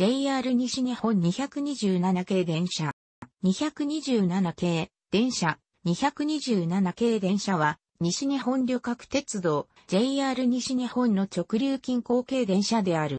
JR 西日本227系電車。227系電車、227系電車は、西日本旅客鉄道、JR 西日本の直流近郊系電車である。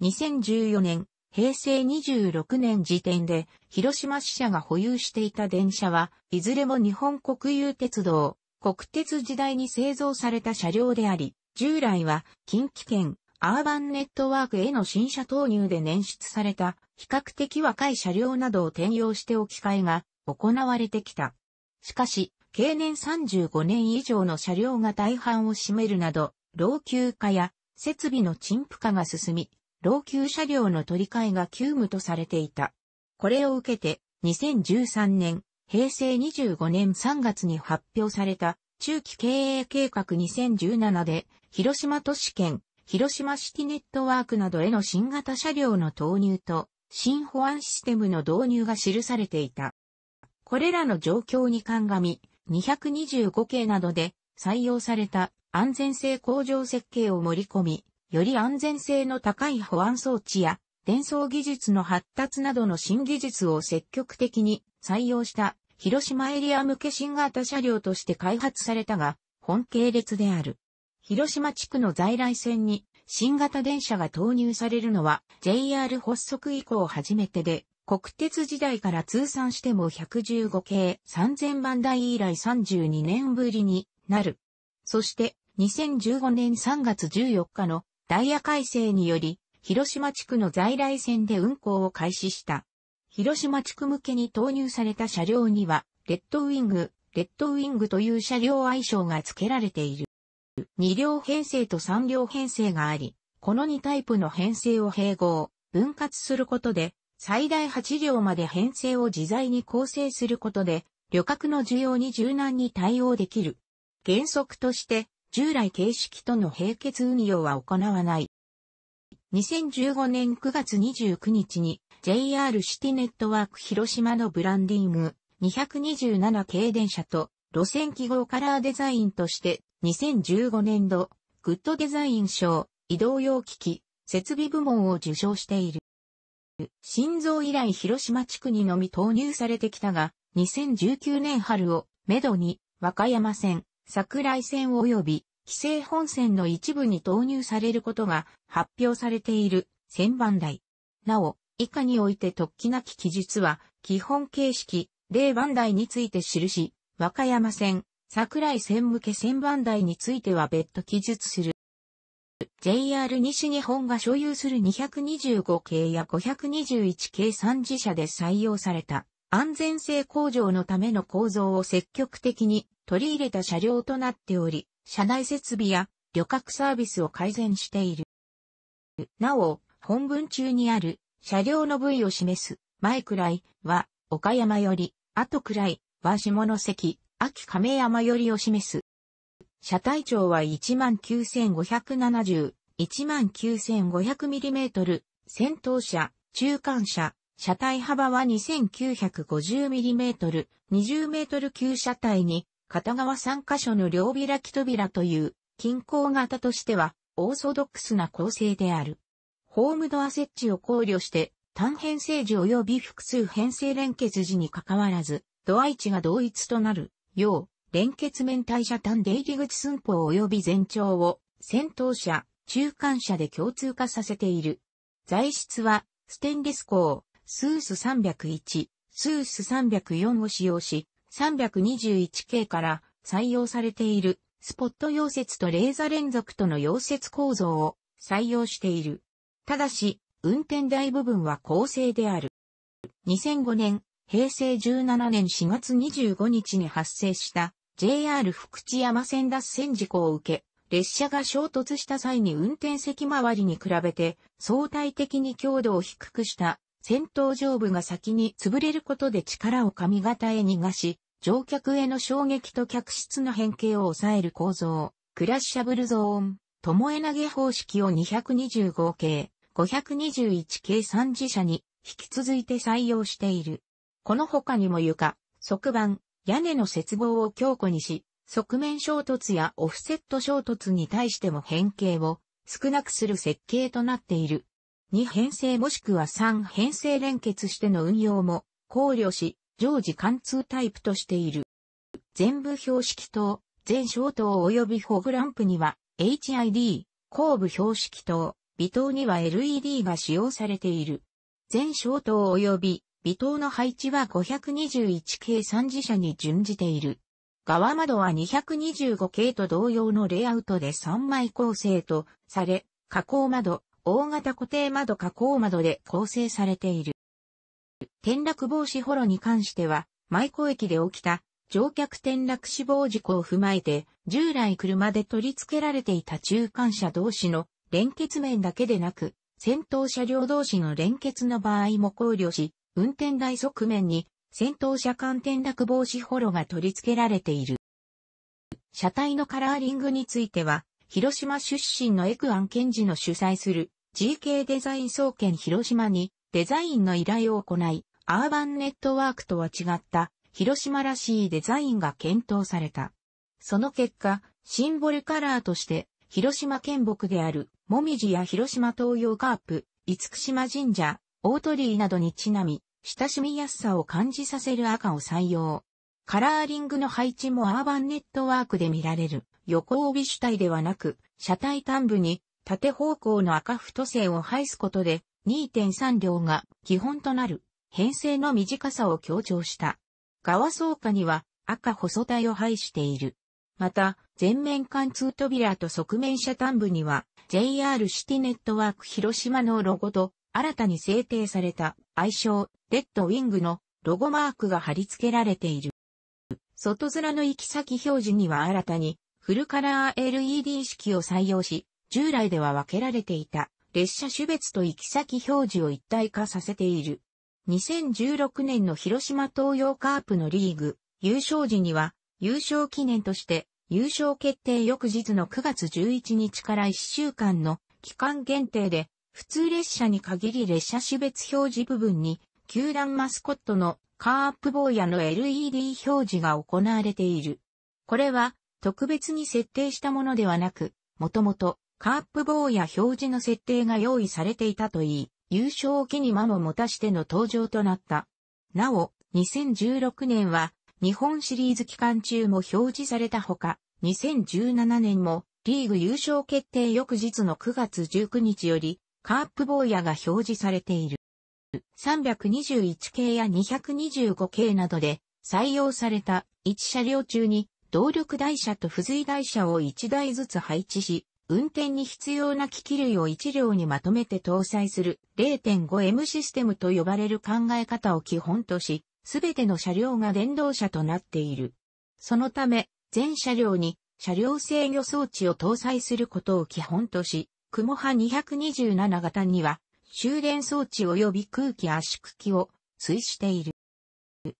2014年、平成26年時点で、広島支社が保有していた電車は、いずれも日本国有鉄道、国鉄時代に製造された車両であり、従来は近畿圏、アーバンネットワークへの新車投入で捻出された比較的若い車両などを転用して置き換えが行われてきた。しかし、経年35年以上の車両が大半を占めるなど、老朽化や設備の陳腐化が進み、老朽車両の取り替えが急務とされていた。これを受けて、2013年、平成25年3月に発表された中期経営計画2017で、広島都市圏広島シティネットワークなどへの新型車両の投入と、新保安システムの導入が記されていた。これらの状況に鑑み、225系などで採用された安全性向上設計を盛り込み、より安全性の高い保安装置や伝送技術の発達などの新技術を積極的に採用した広島エリア向け新型車両として開発されたが、本系列である。広島地区の在来線に新型電車が投入されるのは JR 発足以降初めてで、国鉄時代から通算しても115系3000番台以来32年ぶりになる。そして2015年3月14日のダイヤ改正により、広島地区の在来線で運行を開始した。広島地区向けに投入された車両には、レッドウィング、レッドウィングという車両愛称が付けられている。2両編成と3両編成があり、この2タイプの編成を併合、分割することで、最大8両まで編成を自在に構成することで、旅客の需要に柔軟に対応できる。原則として、従来形式との並結運用は行わない。2015年9月29日に JR シティネットワーク広島のブランディング227系電車と路線記号カラーデザインとして2015年度、グッドデザイン賞、移動用機器、設備部門を受賞している。心臓以来広島地区にのみ投入されてきたが、2019年春を、めどに、和歌山線、桜井線及び、規制本線の一部に投入されることが発表されている千番台。なお、以下において突起なき記述は、基本形式、例番台について記し、和歌山線、桜井線向け線番台については別途記述する。JR 西日本が所有する225系や521系3次車で採用された安全性向上のための構造を積極的に取り入れた車両となっており、車内設備や旅客サービスを改善している。なお、本文中にある車両の部位を示す前くらいは岡山より、後くらいは下関、秋亀山寄りを示す。車体長は19,570、19,500mm、先頭車、中間車、車体幅は 2950mm、20m 級車体に、片側3カ所の両開き扉という、均衡型としては、オーソドックスな構成である。ホームドア設置を考慮して、単編成時及び複数編成連結時に関わらず、ドア位置が同一となる。要、連結面対車端で入り口寸法及び全長を、先頭車、中間車で共通化させている。材質は、ステンレス鋼、スース301、スース304を使用し、321系から採用されている、スポット溶接とレーザー連続との溶接構造を採用している。ただし、運転台部分は構成である。2005年、平成17年4月25日に発生した JR 福知山線脱線事故を受け、列車が衝突した際に運転席周りに比べて相対的に強度を低くした先頭上部が先に潰れることで力を上方へ逃がし、乗客への衝撃と客室の変形を抑える構造、クラッシャブルゾーン、ともえ投げ方式を225系、521系3自社に引き続いて採用している。この他にも床、側板、屋根の接合を強固にし、側面衝突やオフセット衝突に対しても変形を少なくする設計となっている。2編成もしくは3編成連結しての運用も考慮し、常時貫通タイプとしている。全部標識灯、全小灯及びフォグランプには HID、後部標識灯、微灯には LED が使用されている。全小灯及び離島の配置は521系3次車に準じている。側窓は225系と同様のレイアウトで3枚構成とされ、加工窓、大型固定窓加工窓で構成されている。転落防止ホロに関しては、舞子駅で起きた乗客転落死亡事故を踏まえて、従来車で取り付けられていた中間車同士の連結面だけでなく、先頭車両同士の連結の場合も考慮し、運転台側面に先頭車間転落防止ホロが取り付けられている。車体のカラーリングについては、広島出身のエクアン検事の主催する GK デザイン総研広島にデザインの依頼を行い、アーバンネットワークとは違った広島らしいデザインが検討された。その結果、シンボルカラーとして広島県北であるもみじや広島東洋カープ、厳島神社、大鳥居などにちなみ、親しみやすさを感じさせる赤を採用。カラーリングの配置もアーバンネットワークで見られる横帯主体ではなく車体端部に縦方向の赤太線を配すことで2.3両が基本となる編成の短さを強調した。側走下には赤細体を配している。また、前面貫通扉と側面車端部には JR シティネットワーク広島のロゴと新たに制定された愛称、レッドウィングのロゴマークが貼り付けられている。外面の行き先表示には新たにフルカラー LED 式を採用し、従来では分けられていた列車種別と行き先表示を一体化させている。2016年の広島東洋カープのリーグ優勝時には優勝記念として優勝決定翌日の9月11日から1週間の期間限定で普通列車に限り列車種別表示部分に、球団マスコットのカープ坊やの LED 表示が行われている。これは特別に設定したものではなく、もともとカープ坊や表示の設定が用意されていたといい、優勝を機に間も持たしての登場となった。なお、2016年は日本シリーズ期間中も表示されたほか、2017年もリーグ優勝決定翌日の9月19日よりカープ坊やが表示されている。321系や225系などで採用された1車両中に動力台車と付随台車を1台ずつ配置し、運転に必要な機器類を1両にまとめて搭載する 0.5M システムと呼ばれる考え方を基本とし、すべての車両が電動車となっている。そのため、全車両に車両制御装置を搭載することを基本とし、雲波227型には、終電装置及び空気圧縮機を推している。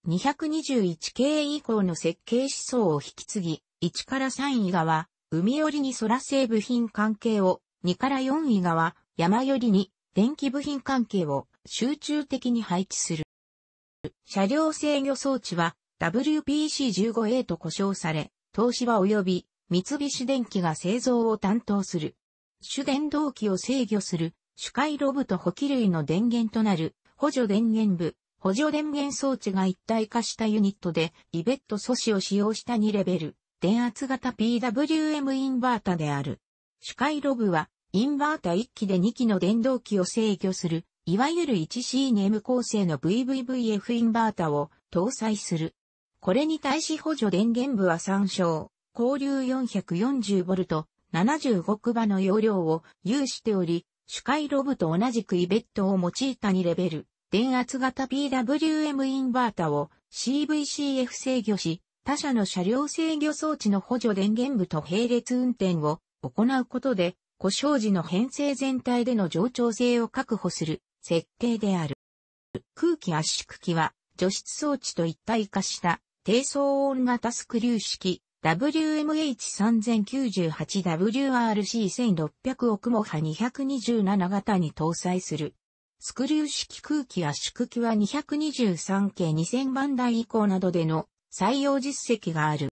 221系以降の設計思想を引き継ぎ、1から3位側、海寄りに空製部品関係を、2から4位側、山寄りに電気部品関係を集中的に配置する。車両制御装置は WPC15A と呼称され、東芝及び三菱電機が製造を担当する。主電動機を制御する主回ロブと補給類の電源となる補助電源部、補助電源装置が一体化したユニットで、イベット素子を使用した2レベル、電圧型 PWM インバータである。主回ロブは、インバータ1機で2機の電動機を制御する、いわゆる 1CNM 構成の VVVF インバータを搭載する。これに対し補助電源部は参照、交流 440V、75区場の容量を有しており、主回ロブと同じくイベットを用いた2レベル、電圧型 PWM インバータを CVCF 制御し、他社の車両制御装置の補助電源部と並列運転を行うことで、故障時の編成全体での冗長性を確保する設計である。空気圧縮機は除湿装置と一体化した低騒音型スクリュー式 WMH3098WRC1600 億モハ227型に搭載する。スクリュー式空気圧縮機は223系2000番台以降などでの採用実績がある。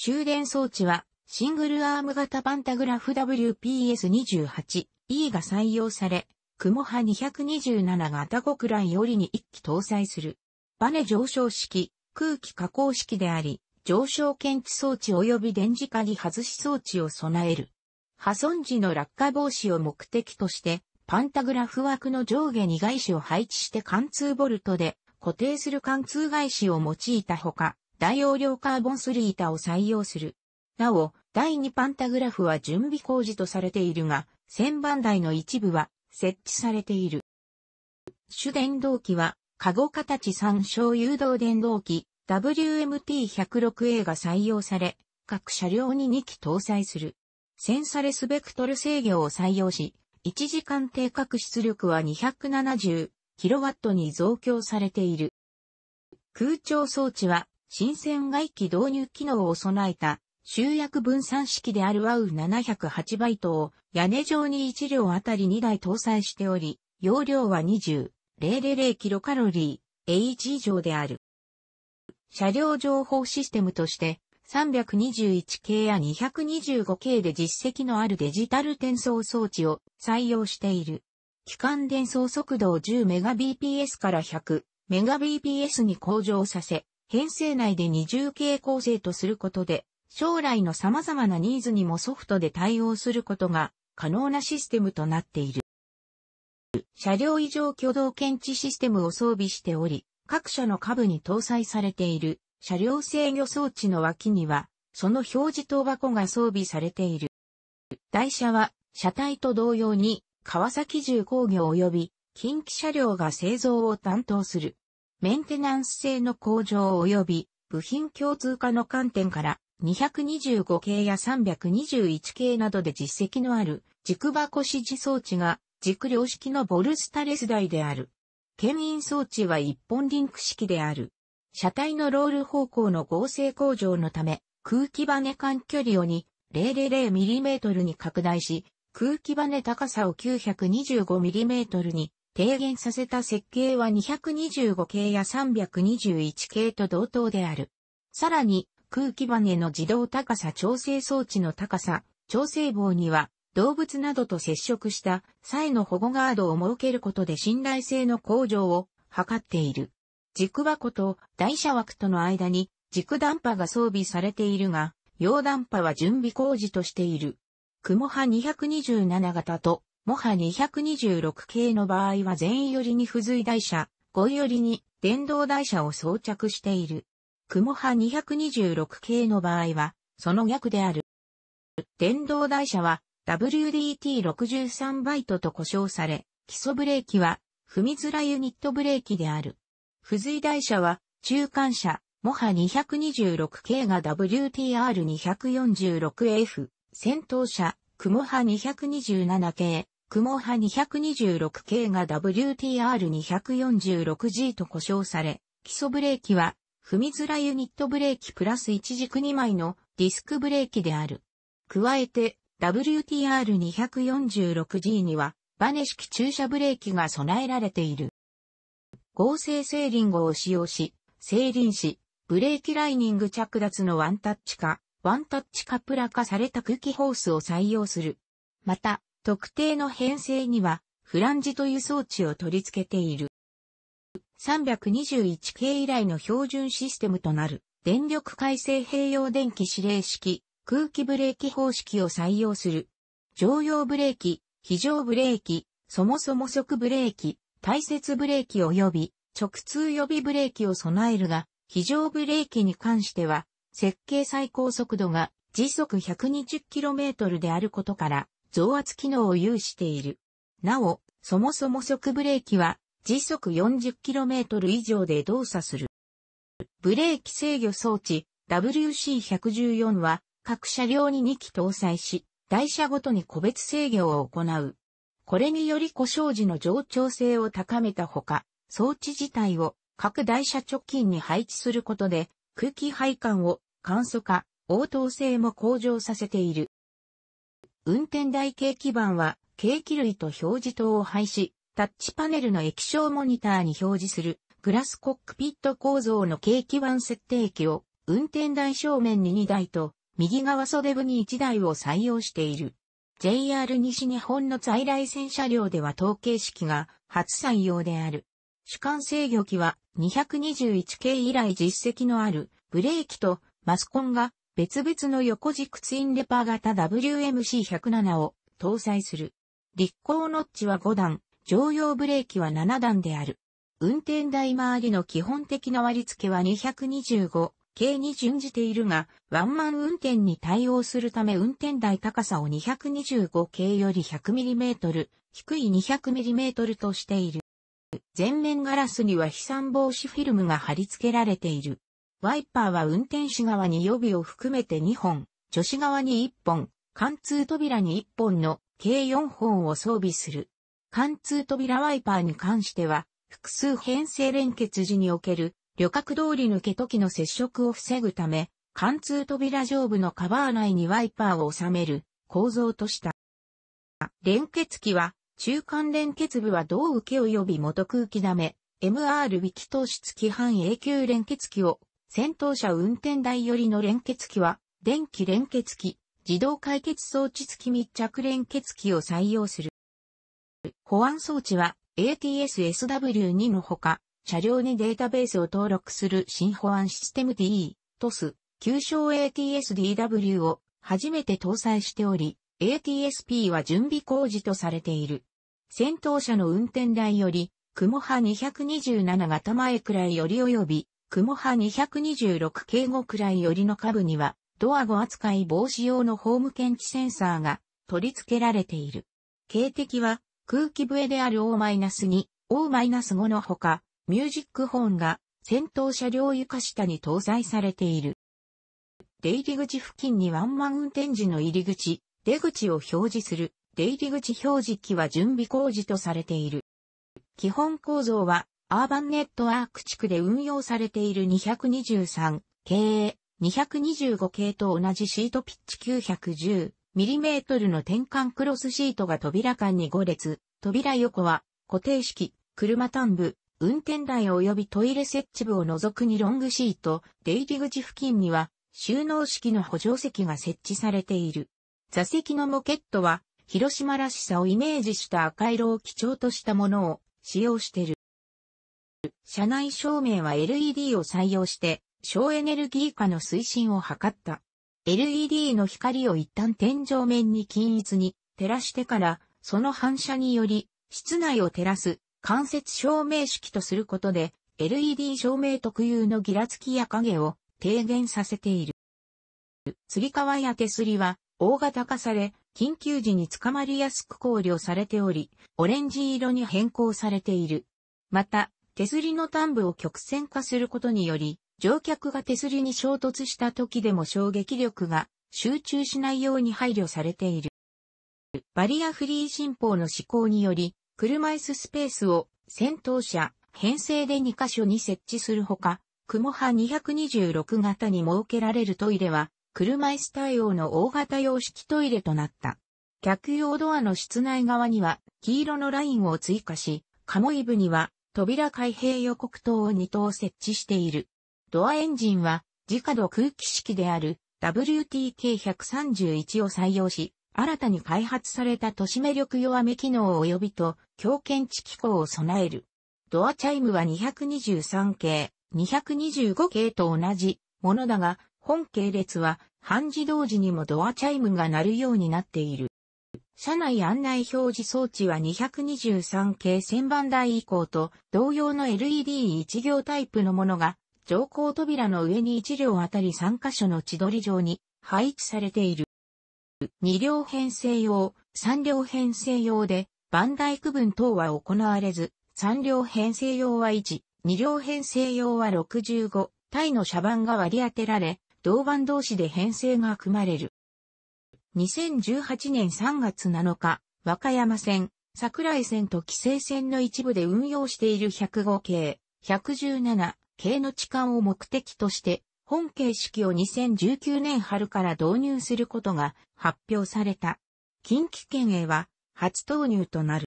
終電装置はシングルアーム型パンタグラフ WPS28E が採用され、クモハ227型国来よりに1機搭載する。バネ上昇式、空気加工式であり、上昇検知装置及び電磁に外し装置を備える。破損時の落下防止を目的として、パンタグラフ枠の上下に外子を配置して貫通ボルトで固定する貫通外子を用いたほか、大容量カーボンスリー板を採用する。なお、第2パンタグラフは準備工事とされているが、旋盤台の一部は設置されている。主電動機は、カゴ形参照誘導電動機、WMT106 a が採用され、各車両に2機搭載する。センサレスベクトル制御を採用し、1時間定格出力は 270kW に増強されている。空調装置は、新鮮外機導入機能を備えた、集約分散式である w ウ w 7 0 8バイトを屋根上に1両あたり2台搭載しており、容量は20、000kcal、H 以上である。車両情報システムとして、321系や225系で実績のあるデジタル転送装置を採用している。機関伝送速度を 10Mbps から 100Mbps に向上させ、編成内で20系構成とすることで、将来の様々なニーズにもソフトで対応することが可能なシステムとなっている。車両異常挙動検知システムを装備しており、各社の下部に搭載されている車両制御装置の脇には、その表示灯箱が装備されている。台車は、車体と同様に、川崎重工業及び、近畿車両が製造を担当する。メンテナンス性の向上及び、部品共通化の観点から、225系や321系などで実績のある軸箱指示装置が軸量式のボルスタレス台である。牽引装置は一本リンク式である。車体のロール方向の合成向上のため、空気バネ間距離を 2.000mm に拡大し、空気バネ高さを 925mm に低減させた設計は225系や321系と同等である。さらに、空気バネの自動高さ調整装置の高さ、調整棒には動物などと接触した際の保護ガードを設けることで信頼性の向上を図っている。軸箱と台車枠との間に軸ダンパが装備されているが、溶ダンパは準備工事としている。雲波227型とモハ226系の場合は全員寄りに付随台車、5寄りに電動台車を装着している。雲波226系の場合は、その逆である。電動台車は WDT63 バイトと呼称され、基礎ブレーキは踏みづらユニットブレーキである。付随台車は中間車、モハ 226K が WTR246F、先頭車、クモハ 227K、クモハ 226K が WTR246G と呼称され、基礎ブレーキは踏みづらユニットブレーキプラス一軸2枚のディスクブレーキである。加えて、WTR246G には、バネ式駐車ブレーキが備えられている。合成セーリングを使用し、セーリンし、ブレーキライニング着脱のワンタッチ化、ワンタッチカプラ化された空気ホースを採用する。また、特定の編成には、フランジという装置を取り付けている。321系以来の標準システムとなる、電力改正併用電気指令式空気ブレーキ方式を採用する。常用ブレーキ、非常ブレーキ、そもそも速ブレーキ、大切ブレーキ及び直通予備ブレーキを備えるが、非常ブレーキに関しては、設計最高速度が時速 120km であることから、増圧機能を有している。なお、そもそも速ブレーキは時速 40km 以上で動作する。ブレーキ制御装置 WC114 は各車両に2機搭載し、台車ごとに個別制御を行う。これにより故障時の冗長性を高めたほか、装置自体を各台車直近に配置することで、空気配管を簡素化、応答性も向上させている。運転台形基板は、計器類と表示灯を配し、タッチパネルの液晶モニターに表示する、グラスコックピット構造の計器板設定機を、運転台正面に2台と、右側袖部に1台を採用している。JR 西日本の在来線車両では統計式が初採用である。主幹制御機は221系以来実績のあるブレーキとマスコンが別々の横軸ツインレパー型 WMC107 を搭載する。立行ノッチは5段、常用ブレーキは7段である。運転台周りの基本的な割付は225計に準じているが、ワンマン運転に対応するため運転台高さを225系より 100mm、低い 200mm としている。前面ガラスには飛散防止フィルムが貼り付けられている。ワイパーは運転手側に予備を含めて2本、助手側に1本、貫通扉に1本の計4本を装備する。貫通扉ワイパーに関しては、複数編成連結時における旅客通り抜け時の接触を防ぐため、貫通扉上部のカバー内にワイパーを収める構造とした。連結機は、中間連結部は同受け及び元空気ダメ、MR 引き投出機半永久連結機を、先頭車運転台寄りの連結機は、電気連結機、自動解決装置付き密着連結機を採用する。保安装置は ATS-SW2 のほか、車両にデータベースを登録する新保安システム DE、TOS、旧称 ATS-DW を初めて搭載しており、ATSP は準備工事とされている。戦闘車の運転台より、雲波227型前くらいより及び、雲波226警護くらいよりの下部には、ドア後扱い防止用のホーム検知センサーが取り付けられている。警笛は、空気笛である O-2、O-5 のほか、ミュージックホーンが戦闘車両床下に搭載されている。出入り口付近にワンマン運転時の入り口、出口を表示する出入り口表示機は準備工事とされている。基本構造はアーバンネットワーク地区で運用されている223系225系と同じシートピッチ 910mm の転換クロスシートが扉間に5列、扉横は固定式、車端部、運転台及びトイレ設置部を除くにロングシート、出入り口付近には収納式の補助席が設置されている。座席のモケットは、広島らしさをイメージした赤色を基調としたものを使用している。車内照明は LED を採用して、省エネルギー化の推進を図った。LED の光を一旦天井面に均一に照らしてから、その反射により、室内を照らす間接照明式とすることで、LED 照明特有のギラつきや影を低減させている。つり革や手すりは大型化され、緊急時に捕まりやすく考慮されており、オレンジ色に変更されている。また、手すりの端部を曲線化することにより、乗客が手すりに衝突した時でも衝撃力が集中しないように配慮されている。バリアフリー新法の施行により、車椅子スペースを先頭車、編成で2カ所に設置するほか、雲波226型に設けられるトイレは、車椅子対応の大型様式トイレとなった。客用ドアの室内側には黄色のラインを追加し、カモイブには扉開閉予告灯を2灯設置している。ドアエンジンは自家度空気式である WTK131 を採用し、新たに開発された都市目力弱め機能及びと強検知機構を備える。ドアチャイムは223系、225系と同じものだが、本系列は半自動時にもドアチャイムが鳴るようになっている。車内案内表示装置は223系1000番台以降と同様の LED1 行タイプのものが乗降扉の上に1両あたり3箇所の地取りに配置されている。二両編成用、三両編成用で、番台区分等は行われず、三両編成用は1、二両編成用は65、イの車番が割り当てられ、同番同士で編成が組まれる。2018年3月7日、和歌山線、桜井線と規制線の一部で運用している105系、117系の痴漢を目的として、本形式を2019年春から導入することが発表された。近畿圏へは初投入となる。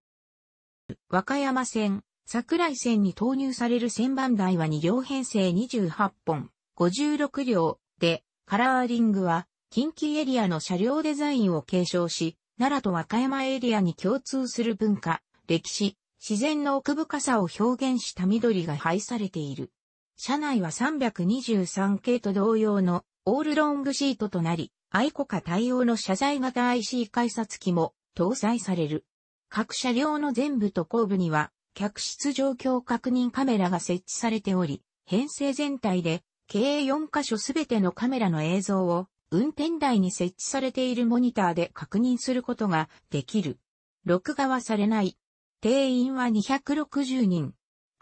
和歌山線、桜井線に投入される1000番台は2両編成28本、56両で、カラーリングは近畿エリアの車両デザインを継承し、奈良と和歌山エリアに共通する文化、歴史、自然の奥深さを表現した緑が配されている。車内は323系と同様のオールロングシートとなり、愛国家対応の謝罪型 IC 改札機も搭載される。各車両の全部と後部には、客室状況確認カメラが設置されており、編成全体で、計4カ所すべてのカメラの映像を、運転台に設置されているモニターで確認することができる。録画はされない。定員は260人。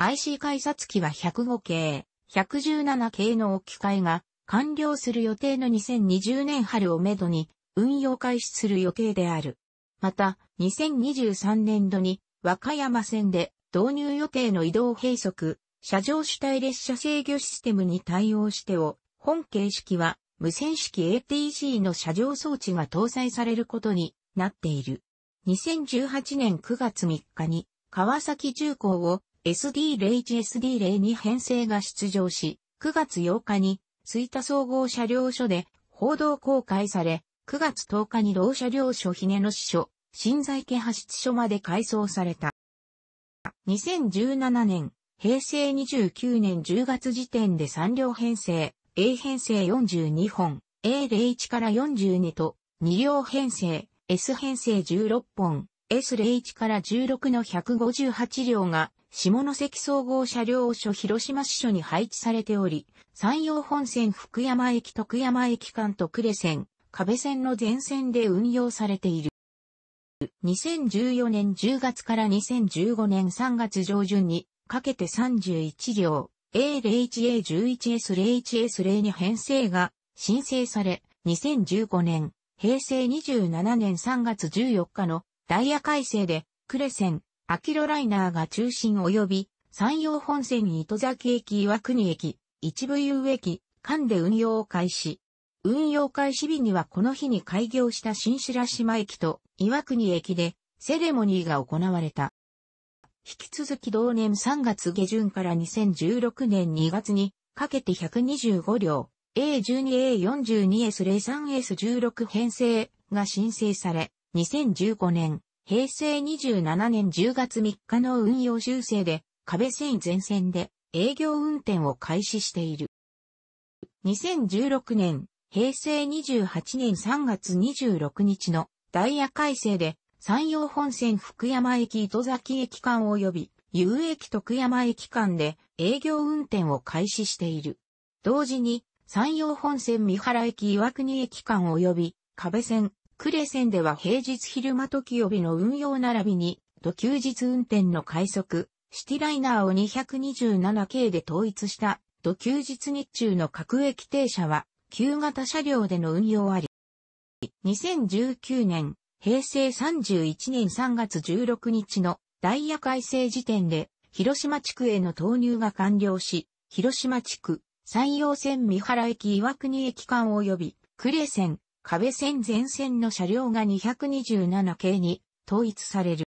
IC 改札機は105系。117系の置き換えが完了する予定の2020年春をめどに運用開始する予定である。また、2023年度に和歌山線で導入予定の移動閉塞、車上主体列車制御システムに対応してを、本形式は無線式 ATC の車上装置が搭載されることになっている。2018年9月3日に川崎重工を SD01SD0 に編成が出場し、9月8日に、吹田総合車両所で報道公開され、9月10日に同車両所ひねの支所、新在家派出所まで改装された。2017年、平成29年10月時点で3両編成、A 編成42本、A01 から42と、2両編成、S 編成16本、S01 から16の158両が下関総合車両所広島支所に配置されており、山陽本線福山駅徳山駅間と呉線、壁線の全線で運用されている。2014年10月から2015年3月上旬にかけて31両 A01A11S01S02 編成が申請され、2015年、平成27年3月14日のダイヤ改正で、呉線、アキロライナーが中心及び、山陽本線に糸崎駅岩国駅、一部遊駅、間で運用を開始。運用開始日にはこの日に開業した新白島駅と岩国駅でセレモニーが行われた。引き続き同年3月下旬から2016年2月にかけて125両 A12A42S03S16 編成が申請され、2015年平成27年10月3日の運用修正で、壁線全線で営業運転を開始している。2016年、平成28年3月26日のダイヤ改正で、山陽本線福山駅糸崎駅間及び、遊駅徳山駅間で営業運転を開始している。同時に、山陽本線三原駅岩国駅間及び、壁線呉線では平日昼間時予備の運用並びに、と休日運転の快速、シティライナーを 227K で統一した、と休日日中の各駅停車は、旧型車両での運用あり。2019年、平成31年3月16日のダイヤ改正時点で、広島地区への投入が完了し、広島地区、山陽線三原駅岩国駅間及び、呉線、壁線前線の車両が227系に統一される。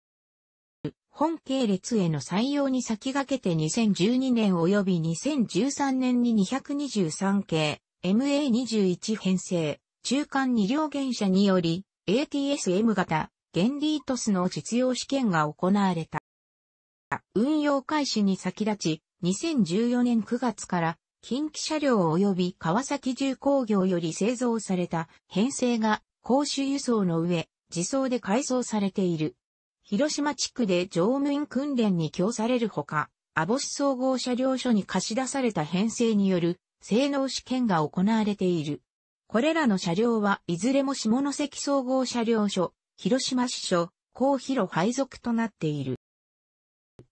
本系列への採用に先駆けて2012年及び2013年に223系 MA21 編成、中間2両原車により ATSM 型、ゲンディートスの実用試験が行われた。運用開始に先立ち、2014年9月から近畿車両及び川崎重工業より製造された編成が公衆輸送の上、自走で改装されている。広島地区で乗務員訓練に供されるほか、網市総合車両所に貸し出された編成による性能試験が行われている。これらの車両はいずれも下関総合車両所、広島支所、高広配属となっている。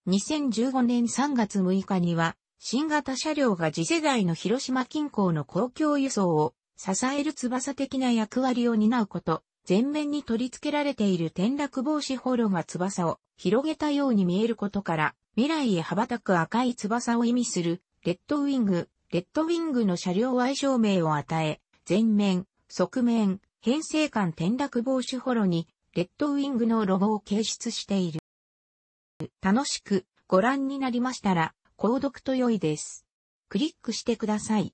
2015年3月6日には、新型車両が次世代の広島近郊の公共輸送を支える翼的な役割を担うこと、前面に取り付けられている転落防止ホロが翼を広げたように見えることから、未来へ羽ばたく赤い翼を意味する、レッドウィング、レッドウィングの車両愛称名を与え、前面、側面、編成間転落防止ホロに、レッドウィングのロゴを掲出している。楽しくご覧になりましたら、購読と良いです。クリックしてください。